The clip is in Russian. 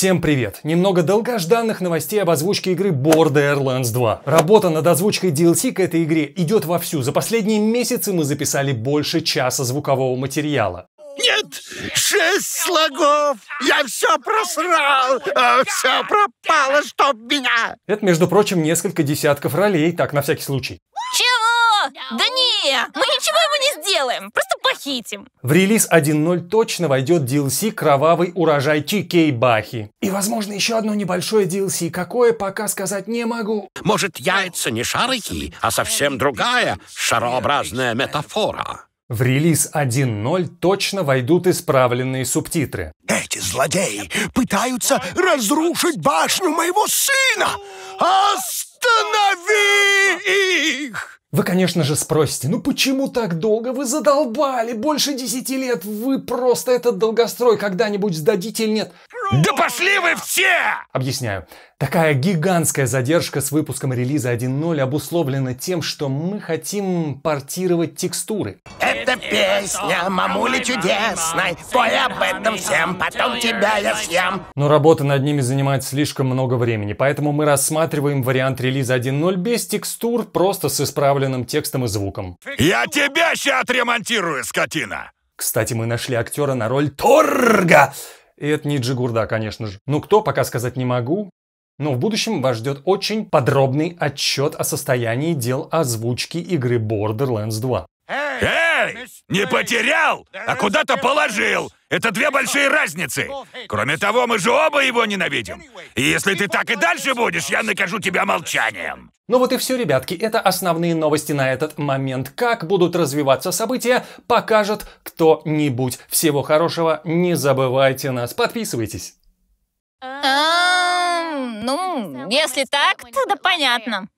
Всем привет! Немного долгожданных новостей об озвучке игры Borderlands 2. Работа над озвучкой DLC к этой игре идет вовсю. За последние месяцы мы записали больше часа звукового материала. Нет, шесть слогов! Я все просрал! Э, все пропало, чтоб меня! Это, между прочим, несколько десятков ролей, так, на всякий случай. Чего? Да не идея! Мы ничего ему не сделаем, просто похитим. В релиз 1.0 точно войдет DLC «Кровавый урожай Чикей Бахи». И, возможно, еще одно небольшое DLC. Какое, пока сказать не могу. Может, яйца не шарики, а совсем другая шарообразная метафора. В релиз 1.0 точно войдут исправленные субтитры. Эти злодеи пытаются разрушить башню моего сына! Останови их! Вы, конечно же, спросите, ну почему так долго? Вы задолбали, больше десяти лет, вы просто этот долгострой когда-нибудь сдадите или нет? Да пошли вы все! Объясняю. Такая гигантская задержка с выпуском релиза 1.0 обусловлена тем, что мы хотим портировать текстуры. Это песня мамули чудесной. Пой об этом всем, потом тебя я съем. Но работа над ними занимает слишком много времени, поэтому мы рассматриваем вариант релиза 1.0 без текстур, просто с исправленным текстом и звуком. Я тебя сейчас отремонтирую, скотина! Кстати, мы нашли актера на роль Торга. И это не Джигурда, конечно же. Ну кто, пока сказать не могу. Но в будущем вас ждет очень подробный отчет о состоянии дел озвучки игры Borderlands 2 потеряли! Не потерял, а куда-то положил! Это две большие разницы! Кроме того, мы же оба его ненавидим! И если ты так и дальше будешь, я накажу тебя молчанием!» Ну вот и все, ребятки, это основные новости на этот момент. Как будут развиваться события, покажет кто-нибудь. Всего хорошего, не забывайте нас, подписывайтесь! ну, если так, то да понятно.